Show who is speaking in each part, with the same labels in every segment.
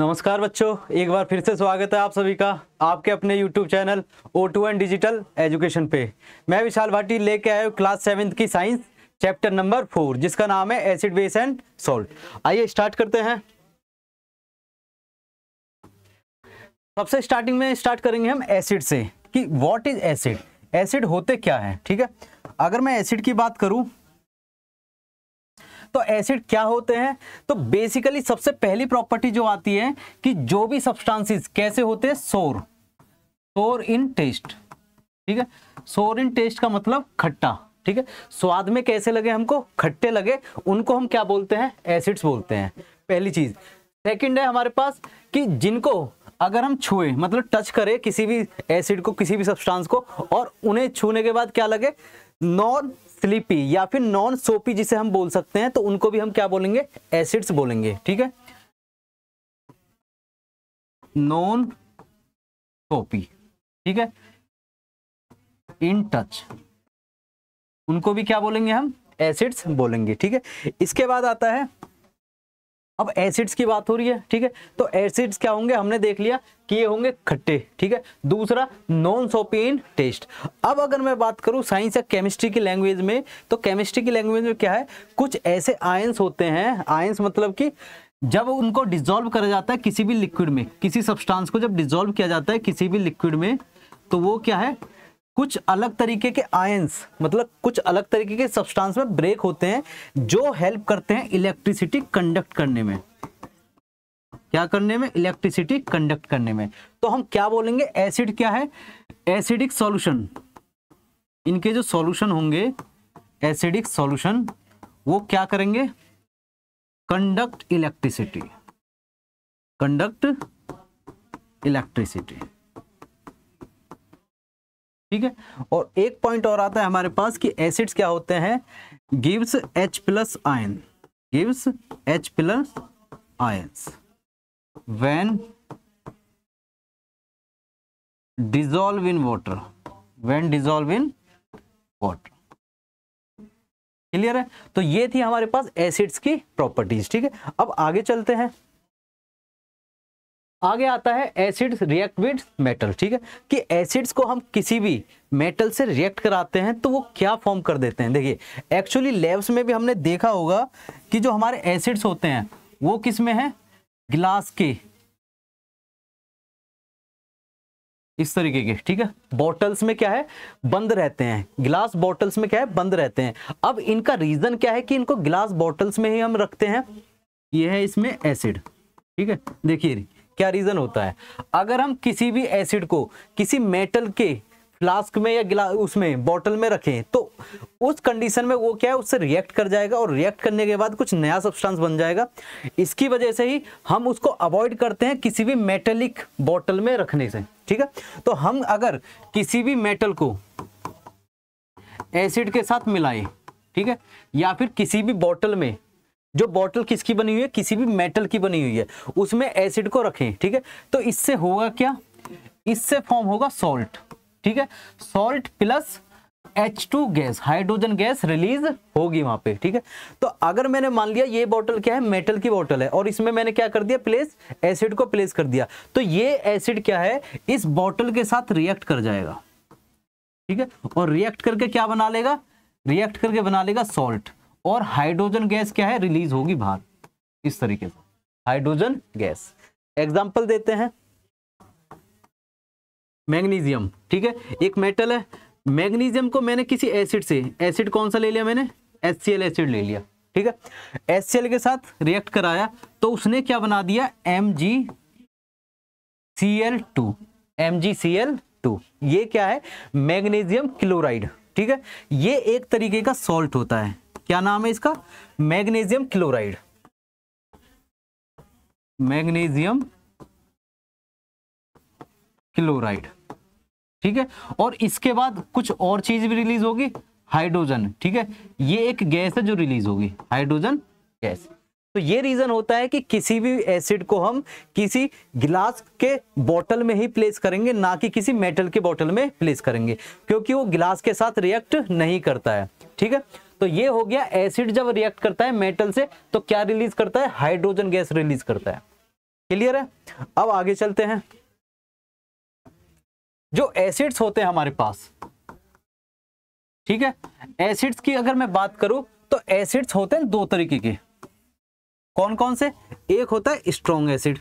Speaker 1: नमस्कार बच्चों एक बार फिर से स्वागत है आप सभी का आपके अपने YouTube channel O two N digital education पे मैं विशाल भाटी लेके आया हूँ क्लास सेवेंथ की साइंस चैप्टर नंबर फोर जिसका नाम है एसिड बेस एंड सॉल्ट आइए स्टार्ट करते हैं सबसे स्टार्टिंग में स्टार्ट करेंगे हम एसिड से कि व्हाट इज एसिड एसिड होते क्या है ठीक है अगर मैं एसिड की बात करूं तो एसिड क्या होते हैं तो बेसिकली सबसे पहली प्रॉपर्टी जो आती है कि जो भी सब्सटेंसेस कैसे होते हैं सोर सोर इन टेस्ट ठीक है सोर इन टेस्ट का मतलब खट्टा ठीक है स्वाद में कैसे लगे हमको खट्टे लगे उनको हम क्या बोलते हैं एसिड्स बोलते हैं पहली चीज सेकंड है हमारे पास कि जिनको अगर हम छुए मतलब टच करें किसी भी एसिड को किसी भी सब्सटेंस को और उन्हें छूने के बाद क्या लगे नॉन स्लीपी या फिर नॉन सोपी जिसे हम बोल सकते हैं तो उनको भी हम क्या बोलेंगे एसिड्स बोलेंगे ठीक है
Speaker 2: नॉन सोपी ठीक है
Speaker 1: इन टच उनको भी क्या बोलेंगे हम एसिड्स बोलेंगे ठीक है इसके बाद आता है अब एसिड्स की बात हो रही है ठीक है तो एसिड्स क्या होंगे हमने देख लिया कि ये होंगे खट्टे ठीक है दूसरा नॉन सोपी इन टेस्ट अब अगर मैं बात करूं साइंस या केमिस्ट्री की लैंग्वेज में तो केमिस्ट्री की लैंग्वेज में क्या है कुछ ऐसे आयंस होते हैं आयंस मतलब कि जब उनको डिजोल्व करा जाता है किसी भी लिक्विड में किसी सब्सटांस को जब डिजोल्व किया जाता है किसी भी लिक्विड में तो वो क्या है कुछ अलग तरीके के आयंस मतलब कुछ अलग तरीके के सब्सटेंस में ब्रेक होते हैं जो हेल्प करते हैं इलेक्ट्रिसिटी कंडक्ट करने में क्या करने में इलेक्ट्रिसिटी कंडक्ट करने में तो हम क्या बोलेंगे एसिड क्या है एसिडिक सॉल्यूशन इनके जो सॉल्यूशन होंगे एसिडिक सॉल्यूशन वो क्या करेंगे कंडक्ट इलेक्ट्रिसिटी कंडक्ट इलेक्ट्रिसिटी ठीक है और एक पॉइंट और आता है हमारे पास कि एसिड्स क्या होते हैं gives H plus ion gives H plus ions
Speaker 2: when dissolve in water
Speaker 1: when dissolve in water clear है तो ये थी हमारे पास एसिड्स की प्रॉपर्टीज ठीक है अब आगे चलते हैं आगे आता है एसिड्स रिएक्ट विद मेटल ठीक है कि एसिड्स को हम किसी भी मेटल से रिएक्ट कराते हैं तो वो क्या फॉर्म कर देते हैं देखिए एक्चुअली लैब्स में भी हमने देखा होगा कि जो हमारे एसिड्स होते हैं वो किस में है ग्लास के इस तरीके के ठीक है बॉटल्स में क्या है बंद रहते हैं ग्लास बॉटल्स में क्या है बंद रहते हैं अब इनका रीजन क्या है कि इनको ग्लास बॉटल्स में ही हम रखते हैं ये है इसमें एसिड ठीक है देखिए क्या रीज़न होता है अगर हम किसी भी एसिड को किसी मेटल के फ्लास्क में या गिला उसमें बॉटल में रखें तो उस कंडीशन में वो क्या है उससे रिएक्ट कर जाएगा और रिएक्ट करने के बाद कुछ नया सब्सटेंस बन जाएगा इसकी वजह से ही हम उसको अवॉइड करते हैं किसी भी मेटलिक बॉटल में रखने से ठीक है तो हम अगर किसी भी मेटल को एसिड के साथ मिलाएं ठीक है या फिर किसी भी बॉटल में जो बॉटल किसकी बनी हुई है किसी भी मेटल की बनी हुई है उसमें एसिड को रखें ठीक है तो इससे होगा क्या इससे फॉर्म होगा सॉल्ट ठीक है salt plus H2 gas hydrogen gas release होगी वहां पे ठीक है तो अगर मैंने मान लिया ये बॉटल क्या है मेटल की बॉटल है और इसमें मैंने क्या कर दिया प्लेस एसिड को प्लेस कर दिया तो ये एसिड क्या है इस बॉटल के साथ रिएक्ट कर जाएगा ठीक है और रिएक्ट करके क्या बना लेगा रिएक्ट करके बना लेगा सॉल्ट और हाइड्रोजन गैस क्या है रिलीज होगी बाहर इस तरीके से हाइड्रोजन गैस एग्जाम्पल देते हैं मैग्नीशियम ठीक है एक मेटल है मैग्नीशियम को मैंने किसी एसिड से एसिड कौन सा ले लिया मैंने एच एसिड ले लिया ठीक है एच के साथ रिएक्ट कराया तो उसने क्या बना दिया M G C L two M G C L two ये क्या है मैग्नीशियम क्लोराइड ठीक है ये एक तरीके का सॉल्ट होता है क्या नाम है इसका मैग्नीशियम क्लोराइड मैग्नीशियम क्लोराइड ठीक है और इसके बाद कुछ और चीज भी रिलीज होगी हाइड्रोजन ठीक है ये एक गैस है जो रिलीज होगी हाइड्रोजन गैस तो ये रीजन होता है कि किसी भी एसिड को हम किसी गिलास के बोतल में ही प्लेस करेंगे ना कि किसी मेटल के बोतल में प्लेस करेंगे क्योंकि वो गिलास के साथ रिएक्ट नहीं करता है ठीक है तो ये हो गया एसिड जब रिएक्ट करता है मेटल से तो क्या रिलीज करता है हाइड्रोजन गैस रिलीज करता है क्लियर है अब आगे चलते हैं जो एसिड्स होते हैं हमारे पास ठीक है एसिड्स की अगर मैं बात करूं तो एसिड्स होते हैं दो तरीके के कौन कौन से एक होता है स्ट्रॉन्ग एसिड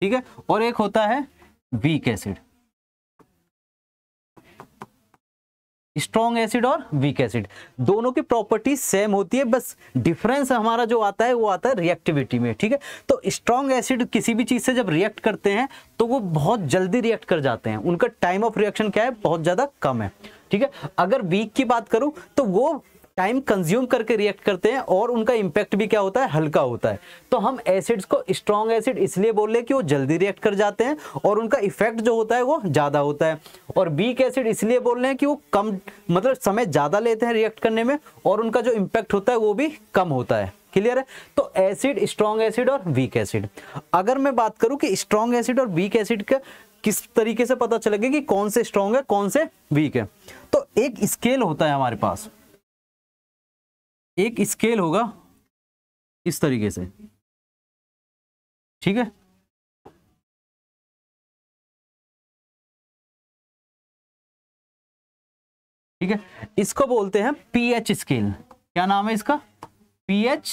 Speaker 3: ठीक है और एक होता है वीक एसिड स्ट्रॉन्ग
Speaker 1: एसिड और वीक एसिड दोनों की प्रॉपर्टी सेम होती है बस डिफरेंस हमारा जो आता है वो आता है रिएक्टिविटी में ठीक है तो स्ट्रॉन्ग एसिड किसी भी चीज़ से जब रिएक्ट करते हैं तो वो बहुत जल्दी रिएक्ट कर जाते हैं उनका टाइम ऑफ रिएक्शन क्या है बहुत ज़्यादा कम है ठीक है अगर वीक की बात करूं तो वो टाइम कंज्यूम करके रिएक्ट करते हैं और उनका इम्पैक्ट भी क्या होता है हल्का होता है तो हम एसिड्स को स्ट्रॉन्ग एसिड इसलिए बोल रहे हैं कि वो जल्दी रिएक्ट कर जाते हैं और उनका इफेक्ट जो होता है वो ज़्यादा होता है और वीक एसिड इसलिए बोल रहे हैं कि वो कम मतलब समय ज़्यादा लेते हैं रिएक्ट करने में और उनका जो इम्पैक्ट होता है वो भी कम होता है क्लियर है तो एसिड स्ट्रॉन्ग एसिड और वीक एसिड अगर मैं बात करूँ कि स्ट्रॉन्ग एसिड और वीक एसिड का किस तरीके से पता चलेगा कि कौन से स्ट्रॉन्ग है कौन से वीक है तो एक स्केल होता
Speaker 3: है हमारे पास एक स्केल होगा इस तरीके से ठीक है ठीक है इसको बोलते हैं पीएच स्केल
Speaker 1: क्या नाम है इसका पीएच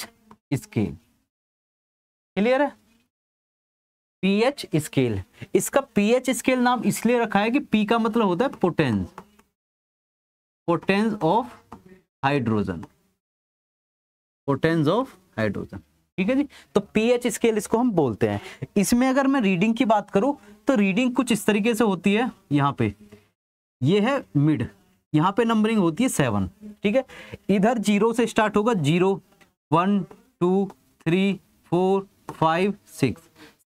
Speaker 1: स्केल क्लियर है पीएच स्केल इसका पीएच स्केल नाम इसलिए रखा है कि पी का मतलब होता है potence potence of hydrogen potence of hydrogen ठीक है जी तो पीएच स्केल इसको हम बोलते हैं इसमें अगर मैं रीडिंग की बात करूं तो रीडिंग कुछ इस तरीके से होती है यहाँ पे ये है मिड यहाँ पे नंबरिंग होती है सेवन ठीक है इधर जीरो से स्टार्ट होगा zero one two three four five six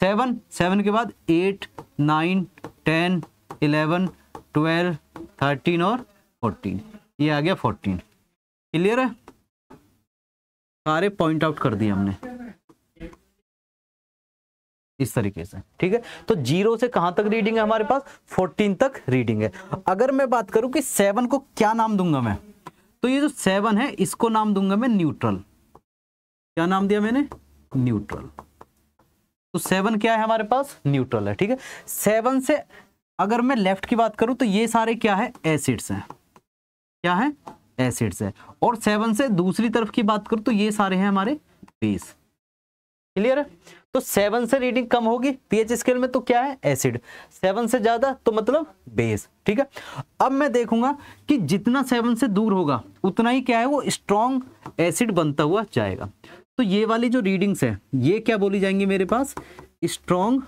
Speaker 1: seven seven के बाद eight nine ten eleven twelve thirteen और फोर्टीन ये आ गया फोर्टीन क्लियर है सारे पॉइंट आउट कर दिए हमने इस तरीके से ठीक है तो जीरो से कहां तक रीडिंग है हमारे पास फोर्टीन तक रीडिंग है अगर मैं बात करूं कि सेवन को क्या नाम दूंगा मैं तो ये जो सेवन है इसको नाम दूंगा मैं न्यूट्रल क्या नाम दिया मैंने न्यूट्रल तो सेवन क्या है हमारे पास न्यूट्रल है ठीक है सेवन से अगर मैं लेफ्ट की बात करूं तो ये सारे क्या है एसिड्स हैं क्या है एसिड्स है और सेवन से दूसरी तरफ की बात करूं तो ये सारे हैं हमारे बेस क्लियर है तो सेवन से रीडिंग कम होगी पीएच स्केल में तो क्या है एसिड सेवन से ज्यादा तो मतलब बेस ठीक है अब मैं देखूंगा कि जितना सेवन से दूर होगा उतना ही क्या है वो स्ट्रॉन्ग एसिड बनता हुआ जाएगा तो ये वाली जो रीडिंग्स है ये क्या बोली जाएंगी मेरे पास स्ट्रॉन्ग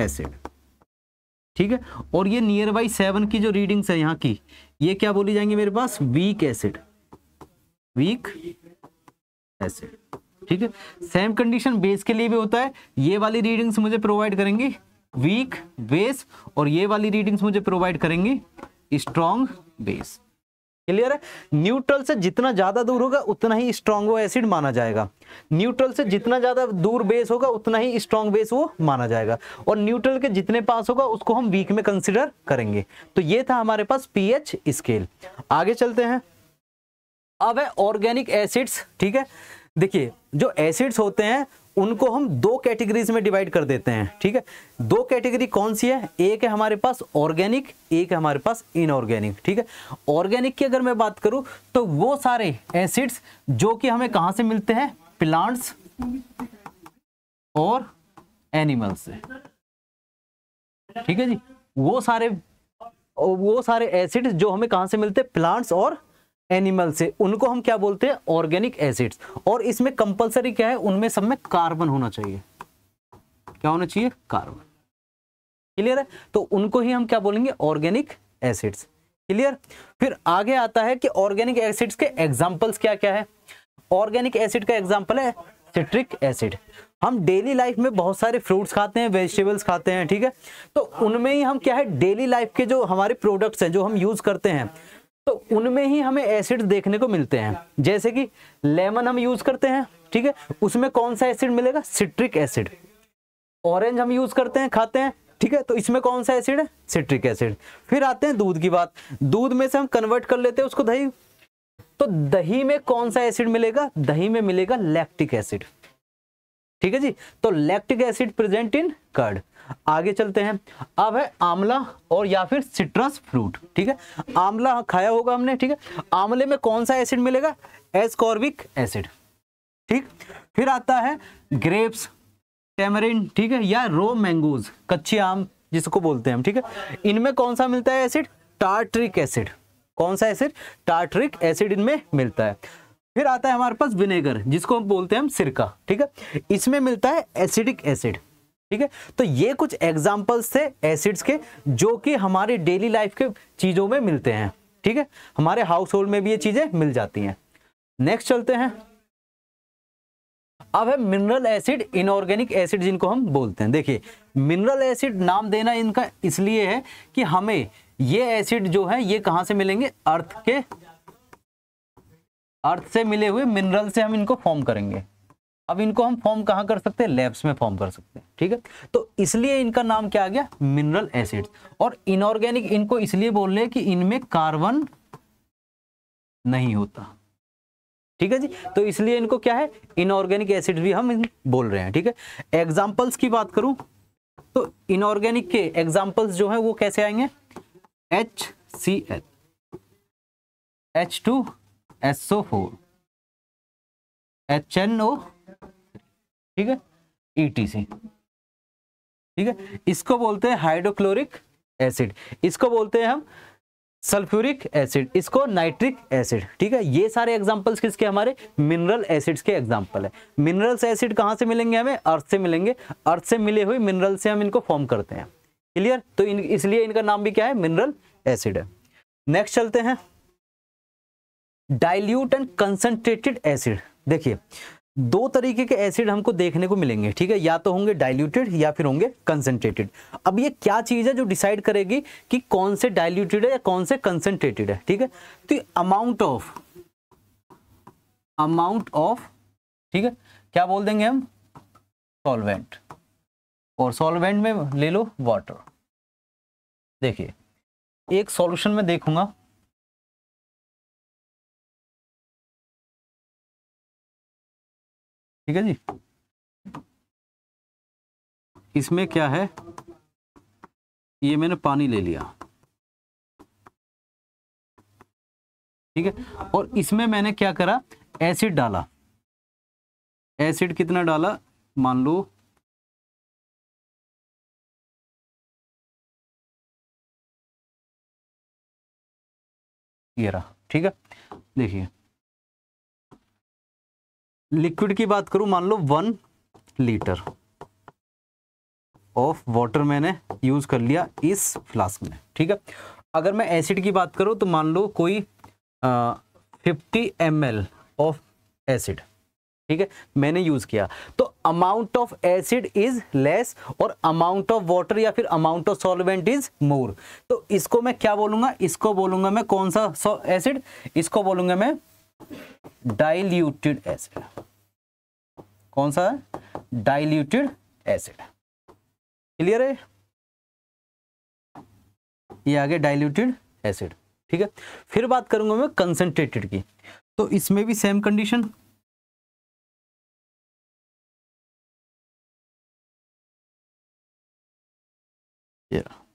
Speaker 1: एसिड ठीक है और ये नियर बाई सेवन की जो रीडिंग्स है यहाँ की ये क्या बोली जाएंगे मेरे पास वीक एसिड वीक एसिड ठीक है सेम कंडीशन बेस के लिए भी होता है ये वाली रीडिंग्स मुझे प्रोवाइड करेंगी वीक बेस और ये वाली रीडिंग्स मुझे प्रोवाइड करेंगी स्ट्रॉन्ग बेस क्लियर है न्यूट्रल से जितना ज्यादा दूर होगा उतना ही स्ट्रॉन्ग वो एसिड माना जाएगा न्यूट्रल से जितना ज्यादा दूर बेस होगा उतना ही स्ट्रॉन्ग बेस वो माना जाएगा और न्यूट्रल के जितने पास होगा उसको हम वीक में कंसिडर करेंगे तो ये था हमारे पास पीएच स्केल आगे चलते हैं अब है ऑर्गेनिक एसिड्स ठीक है देखिए जो एसिड्स होते हैं उनको हम दो कैटेगरीज में डिवाइड कर देते हैं ठीक है दो कैटेगरी कौन सी है एक है हमारे पास ऑर्गेनिक एक है हमारे पास इनऑर्गेनिक ठीक है ऑर्गेनिक की अगर मैं बात करूं तो वो सारे एसिड्स जो कि हमें कहां से मिलते हैं प्लांट्स और एनिमल्स से ठीक है जी वो सारे वो सारे एसिड्स जो हमें कहां से मिलते हैं प्लांट्स और एनिमल से उनको हम क्या बोलते हैं ऑर्गेनिक एसिड्स और इसमें कंपलसरी क्या है उनमें सब में कार्बन होना चाहिए क्या होना चाहिए कार्बन क्लियर है तो उनको ही हम क्या बोलेंगे ऑर्गेनिक एसिड्स क्लियर फिर आगे आता है कि ऑर्गेनिक एसिड्स के एग्जाम्पल्स क्या क्या है ऑर्गेनिक एसिड का एग्जाम्पल है सिट्रिक एसिड हम डेली लाइफ में बहुत सारे फ्रूट्स खाते हैं वेजिटेबल्स खाते हैं ठीक है तो उनमें ही हम क्या है डेली लाइफ के जो हमारे प्रोडक्ट्स हैं जो हम यूज करते हैं तो उनमें ही हमें एसिड देखने को मिलते हैं जैसे कि लेमन हम यूज करते हैं ठीक है उसमें कौन सा एसिड मिलेगा सिट्रिक एसिड ऑरेंज हम यूज करते हैं खाते हैं ठीक है तो इसमें कौन सा एसिड है सिट्रिक एसिड फिर आते हैं दूध की बात दूध में से हम कन्वर्ट कर लेते हैं उसको दही तो दही में कौन सा एसिड मिलेगा दही में मिलेगा लैक्टिक एसिड ठीक है जी तो lactic acid present in curd आगे चलते हैं अब है आंवला और या फिर सिट्रस फ्रूट ठीक है आंवला खाया होगा हमने ठीक है आंवले में कौन सा एसिड मिलेगा एस्कॉर्बिक एसिड ठीक फिर आता है ग्रेप्स टेमरिन ठीक है या रो मैंगोज कच्चे आम जिसको बोलते हैं हम ठीक है इनमें कौन सा मिलता है एसिड टार्ट्रिक एसिड कौन सा एसिड टार्ट्रिक एसिड इनमें मिलता है फिर आता है हमारे पास विनेगर जिसको हम बोलते हैं हम सिरका ठीक है इसमें मिलता है एसिडिक एसिड ठीक है तो ये कुछ एग्जाम्पल्स थे एसिड्स के जो कि हमारे डेली लाइफ के चीज़ों में मिलते हैं ठीक है हमारे हाउस होल्ड में भी ये चीज़ें मिल जाती हैं नेक्स्ट चलते हैं अब है मिनरल एसिड इनऑर्गेनिक एसिड जिनको हम बोलते हैं देखिए मिनरल एसिड नाम देना इनका इसलिए है कि हमें ये एसिड जो है ये कहां से मिलेंगे अर्थ के अर्थ से मिले हुए मिनरल से हम इनको फॉर्म करेंगे अब इनको हम फॉर्म कहां कर सकते हैं लैब्स में फॉर्म कर सकते हैं ठीक है तो इसलिए इनका नाम क्या आ गया मिनरल एसिड्स और इनऑर्गेनिक इनको इसलिए बोल रहे हैं कि इनमें कार्बन नहीं होता ठीक है जी तो इसलिए इनको क्या है इनऑर्गेनिक एसिड भी हम बोल रहे हैं ठीक है एग्जाम्पल्स की बात करूं तो इनऑर्गेनिक के एग्जाम्पल्स जो है वो कैसे आएंगे H C H H two
Speaker 2: S O four
Speaker 1: H N O ठीक है ईटीसी e ठीक है इसको बोलते हैं हाइड्रोक्लोरिक एसिड इसको बोलते हैं हम सल्फ्यूरिक एसिड इसको नाइट्रिक एसिड ठीक है ये सारे एग्जांपल्स किसके हमारे मिनरल एसिड्स के एग्जांपल है मिनरल्स एसिड कहाँ से मिलेंगे हमें अर्थ से मिलेंगे अर्थ से मिले हुए मिनरल से हम इनको फॉर्म करते हैं क्लियर तो इन, इसलिए इनका नाम भी क्या है मिनरल एसिड है नेक्स्ट चलते हैं डाइल्यूट एंड कंसनट्रेटेड एसिड देखिए दो तरीके के एसिड हमको देखने को मिलेंगे ठीक है या तो होंगे डाइल्यूटेड या फिर होंगे कंसनट्रेटेड अब ये क्या चीज़ है जो डिसाइड करेगी कि कौन से डाइल्यूटेड है या कौन से कंसनट्रेटेड है ठीक है तो अमाउंट ऑफ अमाउंट ऑफ ठीक है क्या बोल देंगे हम सॉल्वेंट और सॉल्वेंट में ले लो
Speaker 3: वाटर देखिए एक सॉल्यूशन में देखूंगा ठीक है जी इसमें क्या है
Speaker 2: ये मैंने पानी ले लिया ठीक है और इसमें मैंने क्या करा एसिड डाला
Speaker 3: एसिड कितना डाला मान लो ये रहा ठीक है देखिए लिक्विड की बात
Speaker 2: करूं
Speaker 1: मान लो वन लीटर ऑफ वाटर मैंने यूज कर लिया इस फ्लास्क में ठीक है अगर मैं एसिड की बात करूं तो मान लो कोई fifty M L of acid ठीक है मैंने यूज किया तो amount of acid is less और अमाउंट ऑफ वाटर या फिर amount of solvent is more तो इसको मैं क्या बोलूंगा इसको बोलूंगा मैं कौन सा एसिड इसको बोलूंगा मैं डाइल्यूटेड एसिड कौन सा डाइल्यूटेड एसिड क्लियर है
Speaker 2: ये आगे डाइल्यूटेड एसिड ठीक है फिर बात
Speaker 3: करूंगा मैं कंसेंट्रेटेड की तो इसमें भी सेम कंडीशन yeah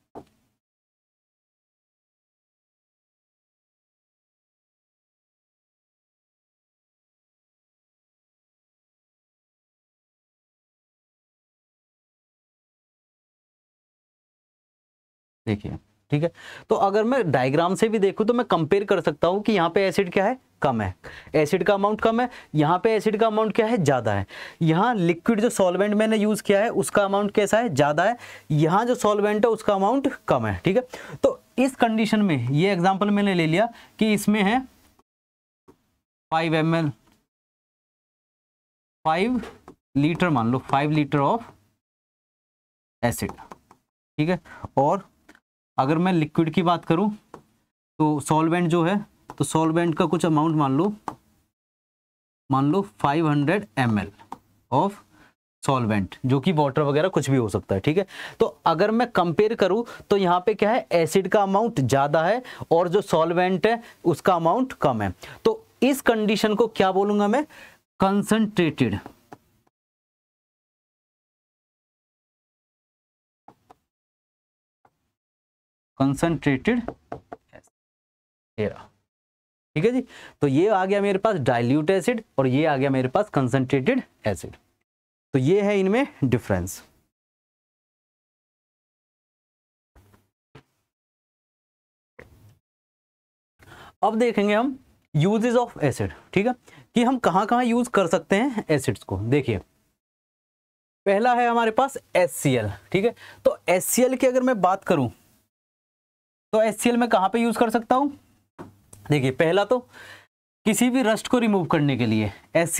Speaker 3: देखिए ठीक है तो अगर मैं डायग्राम से भी देखूँ तो मैं कंपेयर कर सकता
Speaker 1: हूँ कि यहाँ पे एसिड क्या है कम है एसिड का अमाउंट कम है यहाँ पे एसिड का अमाउंट क्या है ज़्यादा है यहाँ लिक्विड जो सॉल्वेंट मैंने यूज़ किया है उसका अमाउंट कैसा है ज़्यादा है यहाँ जो सॉल्वेंट है उसका अमाउंट कम है ठीक है तो इस कंडीशन में ये एग्जाम्पल मैंने ले लिया कि
Speaker 2: इसमें है five M L five
Speaker 1: litre मान लो फाइव लीटर ऑफ एसिड ठीक है और अगर मैं लिक्विड की बात करूं तो सॉल्वेंट जो है तो सॉल्वेंट का कुछ अमाउंट मान लो मान लो 500 हंड्रेड एम ऑफ सॉल्वेंट जो कि वाटर वगैरह कुछ भी हो सकता है ठीक है तो अगर मैं कंपेयर करूं तो यहाँ पे क्या है एसिड का अमाउंट ज़्यादा है और जो सॉल्वेंट है उसका अमाउंट कम है तो इस कंडीशन को क्या बोलूंगा मैं कंसनट्रेटेड
Speaker 3: कंसनट्रेटेड
Speaker 1: ठीक है जी तो ये आ गया मेरे पास डाइल्यूट एसिड और ये आ गया मेरे पास कंसनट्रेटेड
Speaker 3: एसिड तो ये है इनमें डिफरेंस अब
Speaker 1: देखेंगे हम यूजेस ऑफ एसिड ठीक है कि हम कहां कहां यूज कर सकते हैं एसिड्स को देखिए पहला है हमारे पास एस ठीक है तो एस की अगर मैं बात करूं तो एल मैं कहाँ पे यूज़ कर सकता हूँ देखिए पहला तो किसी भी रस्ट को रिमूव करने के लिए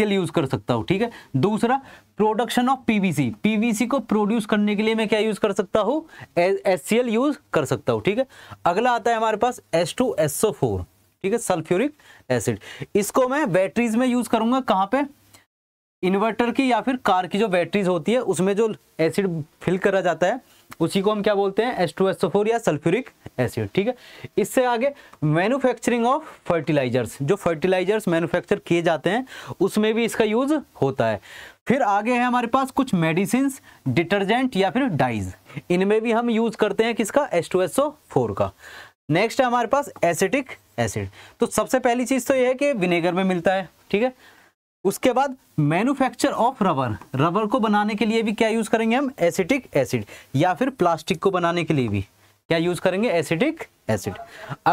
Speaker 1: एल यूज़ कर सकता हूँ ठीक है दूसरा प्रोडक्शन ऑफ पीवीसी पीवीसी को प्रोड्यूस करने के लिए मैं क्या यूज़ कर सकता हूँ एल यूज़ कर सकता हूँ ठीक है अगला आता है हमारे पास एस टू ठीक है सल्फ्यूरिक एसिड इसको मैं बैटरीज में यूज़ करूंगा कहाँ पे इन्वर्टर की या फिर कार की जो बैटरीज होती है उसमें जो एसिड फिल करा जाता है उसी को हम क्या बोलते हैं एस फोर या सल्फ्यूरिक एसिड ठीक है इससे आगे मैन्युफैक्चरिंग ऑफ फर्टिलाइजर्स जो फर्टिलाइजर्स मैन्युफैक्चर किए जाते हैं उसमें भी इसका यूज होता है फिर आगे है हमारे पास कुछ मेडिसिन डिटर्जेंट या फिर डाइज इनमें भी हम यूज करते हैं किसका एस फोर का नेक्स्ट है हमारे पास एसिटिक एसिड तो सबसे पहली चीज तो यह है कि विनेगर में मिलता है ठीक है उसके बाद मैन्युफैक्चर ऑफ रबर रबर को बनाने के लिए भी क्या यूज करेंगे हम एसिटिक एसिड या फिर प्लास्टिक को बनाने के लिए भी क्या यूज करेंगे एसिटिक एसिड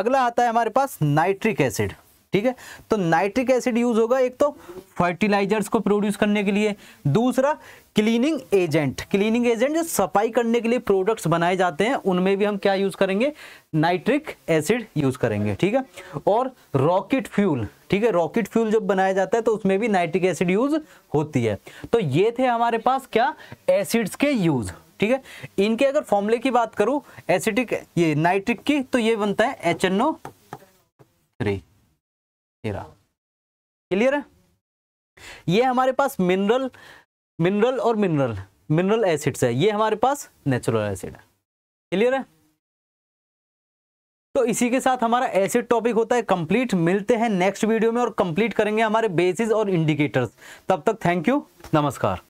Speaker 1: अगला आता है हमारे पास नाइट्रिक एसिड ठीक है तो नाइट्रिक एसिड यूज होगा एक तो फर्टिलाइजर्स को प्रोड्यूस करने के लिए दूसरा क्लीनिंग एजेंट क्लीनिंग एजेंट जो सफाई करने के लिए प्रोडक्ट्स बनाए जाते हैं उनमें भी हम क्या यूज करेंगे नाइट्रिक एसिड यूज करेंगे ठीक है और रॉकेट फ्यूल ठीक है रॉकेट फ्यूल जब बनाया जाता है तो उसमें भी नाइट्रिक एसिड यूज होती है तो ये थे हमारे पास क्या एसिड्स के यूज ठीक है इनके अगर फॉर्मूले की बात करूं एसिडिक ये नाइट्रिक की तो ये बनता है H N O three clear है ये हमारे पास मिनरल मिनरल और मिनरल मिनरल एसिड्स है ये हमारे पास नेचुरल एसिड है क्लियर है तो इसी के साथ हमारा ऐसे टॉपिक होता है कंप्लीट मिलते हैं नेक्स्ट वीडियो में और कंप्लीट करेंगे हमारे बेसिस और इंडिकेटर्स तब तक थैंक यू
Speaker 2: नमस्कार